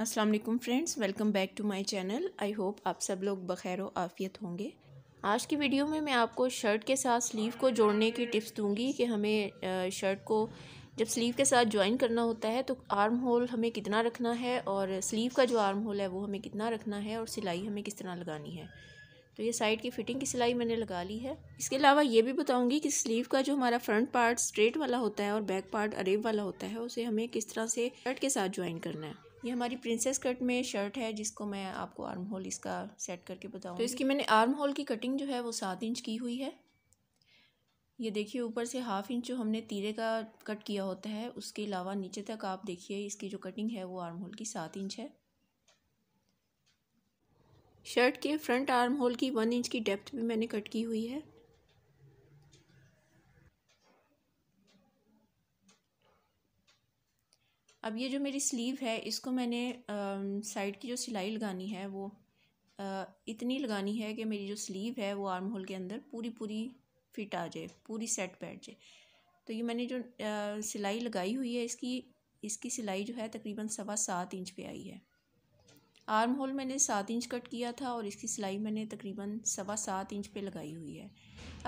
अस्सलाम वालेकुम friends welcome back to my channel I hope आप सब लोग बखैर आफियत होंगे आज की वीडियो में मैं आपको शर्ट के साथ स्लीव को जोड़ने की टिप्स दूंगी कि हमें शर्ट को जब स्लीव के साथ ज्वाइन करना होता है तो आर्म होल हमें कितना रखना है और स्लीव का जो आर्म होल है वो हमें कितना रखना है और सिलाई हमें किस तरह लगानी है तो ये साइड की फ़िटिंग की सिलाई मैंने लगा ली है इसके अलावा ये भी बताऊंगी कि स्लीव का जो हमारा फ्रंट पार्ट स्ट्रेट वाला होता है और बैक पार्ट अरेब वाला होता है उसे हमें किस तरह से शर्ट के साथ ज्वाइन करना है ये हमारी प्रिंसेस कट में शर्ट है जिसको मैं आपको आर्म होल इसका सेट करके बताऊँ तो इसकी मैंने आर्म होल की कटिंग जो है वो सात इंच की हुई है ये देखिए ऊपर से हाफ इंच जो हमने तीरे का कट किया होता है उसके अलावा नीचे तक आप देखिए इसकी जो कटिंग है वो आर्म होल की सात इंच है शर्ट के फ्रंट आर्म होल की वन इंच की डेप्थ भी मैंने कट की हुई है अब ये जो मेरी स्लीव है इसको मैंने साइड की जो सिलाई लगानी है वो आ, इतनी लगानी है कि मेरी जो स्लीव है वो आर्म होल के अंदर पूरी पूरी फिट आ जाए पूरी सेट बैठ जाए तो ये मैंने जो आ, सिलाई लगाई हुई है इसकी इसकी सिलाई जो है तकरीबन सवा सात इंच पे आई है आर्म होल मैंने सात इंच कट किया था और इसकी सिलाई मैंने तकरीबन सवा सात इंच पे लगाई हुई है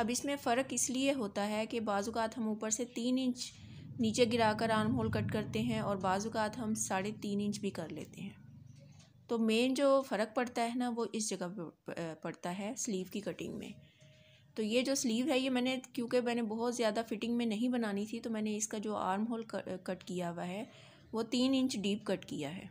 अब इसमें फ़र्क इसलिए होता है कि बाज़ात हम ऊपर से तीन इंच नीचे गिराकर आर्म होल कट करते हैं और का हम साढ़े तीन इंच भी कर लेते हैं तो मेन जो फ़र्क पड़ता है ना वो इस जगह पर पड़ता है स्लीव की कटिंग में तो ये जो स्लीव है ये मैंने क्योंकि मैंने बहुत ज़्यादा फिटिंग में नहीं बनानी थी तो मैंने इसका जो आर्म होल कट किया हुआ है वो तीन इंच डीप कट किया है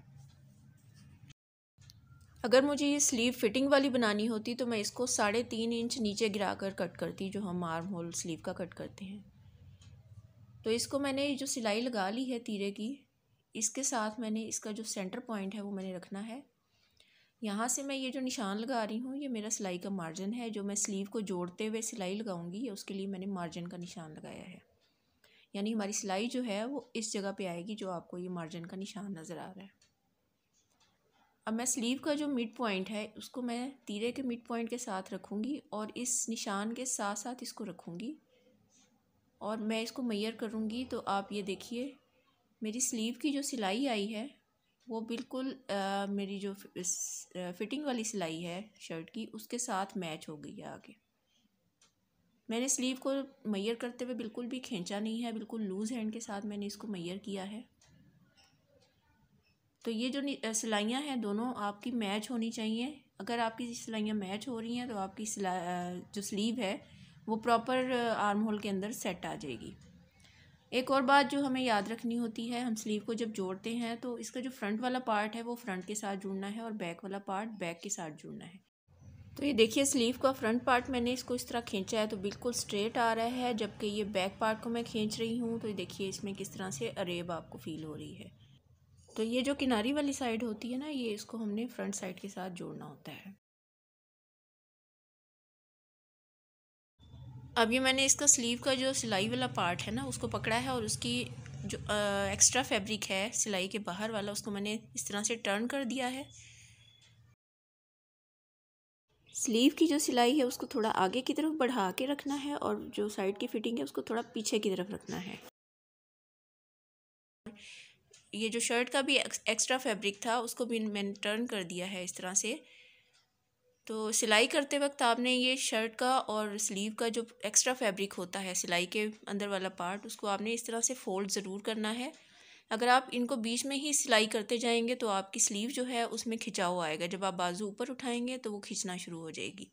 अगर मुझे ये स्लीव फिटिंग वाली बनानी होती तो मैं इसको साढ़े तीन इंच नीचे गिरा कर कट करती जो हम आर्म होल स्लीव का कट करते हैं तो इसको मैंने जो सिलाई लगा ली है तीरे की इसके साथ मैंने इसका जो सेंटर पॉइंट है वो मैंने रखना है यहाँ से मैं ये जो निशान लगा रही हूँ ये मेरा सिलाई का मार्जिन है जो मैं स्लीव को जोड़ते हुए सिलाई लगाऊंगी उसके लिए मैंने मार्जिन का निशान लगाया है यानी हमारी सिलाई जो है वो इस जगह पे आएगी जो आपको ये मार्जिन का निशान नज़र आ रहा है अब मैं स्लीव का जो मिड पॉइंट है उसको मैं तीरे के मिड पॉइंट के साथ रखूँगी और इस निशान के साथ साथ इसको रखूँगी और मैं इसको मैयर करूँगी तो आप ये देखिए मेरी स्लीव की जो सिलाई आई है वो बिल्कुल आ, मेरी जो फिटिंग वाली सिलाई है शर्ट की उसके साथ मैच हो गई है आगे मैंने स्लीव को मैयर करते हुए बिल्कुल भी खींचा नहीं है बिल्कुल लूज़ हैंड के साथ मैंने इसको मैयर किया है तो ये जो सिलाइयाँ हैं दोनों आपकी मैच होनी चाहिए अगर आपकी सिलाइयाँ मैच हो रही हैं तो आपकी सिला जो स्लीव है वो प्रॉपर आर्म होल के अंदर सेट आ जाएगी एक और बात जो हमें याद रखनी होती है हम स्लीव को जब जोड़ते हैं तो इसका जो फ्रंट वाला पार्ट है वो फ्रंट के साथ जुड़ना है और बैक वाला पार्ट बैक के साथ जुड़ना है तो ये देखिए स्लीव का फ्रंट पार्ट मैंने इसको इस तरह खींचा है तो बिल्कुल स्ट्रेट आ रहा है जबकि ये बैक पार्ट को मैं खींच रही हूँ तो ये देखिए इसमें किस तरह से अरेब आपको फील हो रही है तो ये जो किनारी वाली साइड होती है ना ये इसको हमने फ्रंट साइड के साथ जोड़ना होता है अब ये मैंने इसका स्लीव का जो सिलाई वाला पार्ट है ना उसको पकड़ा है और उसकी जो आ, एक्स्ट्रा फैब्रिक है सिलाई के बाहर वाला उसको मैंने इस तरह से टर्न कर दिया है स्लीव की जो सिलाई है उसको थोड़ा आगे की तरफ बढ़ा के रखना है और जो साइड की फिटिंग है उसको थोड़ा पीछे की तरफ रखना है ये जो शर्ट का भी एक्स्ट्रा फैब्रिक था उसको भी मैंने टर्न कर दिया है इस तरह से तो सिलाई करते वक्त आपने ये शर्ट का और स्लीव का जो एक्स्ट्रा फैब्रिक होता है सिलाई के अंदर वाला पार्ट उसको आपने इस तरह से फ़ोल्ड ज़रूर करना है अगर आप इनको बीच में ही सिलाई करते जाएंगे तो आपकी स्लीव जो है उसमें खिंचाव आएगा जब आप बाजू ऊपर उठाएंगे तो वो खींचना शुरू हो जाएगी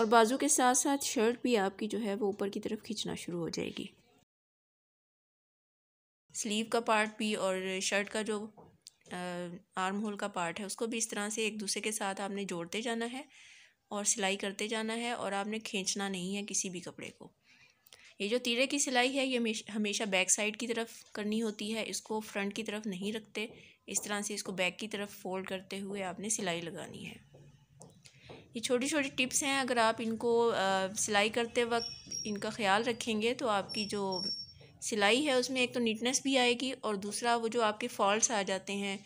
और बाजू के साथ साथ शर्ट भी आपकी जो है वो ऊपर की तरफ खींचना शुरू हो जाएगी स्लीव का पार्ट भी और शर्ट का जो आर्म होल का पार्ट है उसको भी इस तरह से एक दूसरे के साथ आपने जोड़ते जाना है और सिलाई करते जाना है और आपने खींचना नहीं है किसी भी कपड़े को ये जो तीरे की सिलाई है ये हमेशा बैक साइड की तरफ करनी होती है इसको फ्रंट की तरफ नहीं रखते इस तरह से इसको बैक की तरफ फोल्ड करते हुए आपने सिलाई लगानी है ये छोटी छोटी टिप्स हैं अगर आप इनको आ, सिलाई करते वक्त इनका ख्याल रखेंगे तो आपकी जो सिलाई है उसमें एक तो नीटनेस भी आएगी और दूसरा वो जो आपके फॉल्ट आ जाते हैं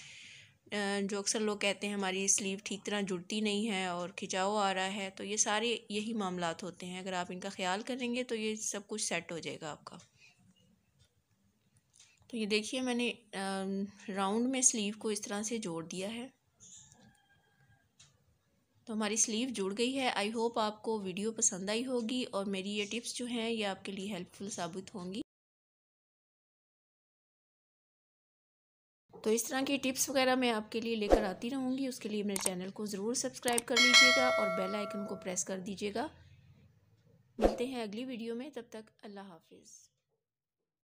जो अक्सर लोग कहते हैं हमारी स्लीव ठीक तरह जुड़ती नहीं है और खिंचाव आ रहा है तो ये सारे यही मामला होते हैं अगर आप इनका ख्याल करेंगे तो ये सब कुछ सेट हो जाएगा आपका तो ये देखिए मैंने राउंड में स्लीव को इस तरह से जोड़ दिया है तो हमारी स्लीव जुड़ गई है आई होप आपको वीडियो पसंद आई होगी और मेरी ये टिप्स जो हैं ये आपके लिए हेल्पफुल साबित होंगी तो इस तरह की टिप्स वगैरह मैं आपके लिए लेकर आती रहूँगी उसके लिए मेरे चैनल को ज़रूर सब्सक्राइब कर लीजिएगा और बेल आइकन को प्रेस कर दीजिएगा मिलते हैं अगली वीडियो में तब तक अल्लाह हाफिज़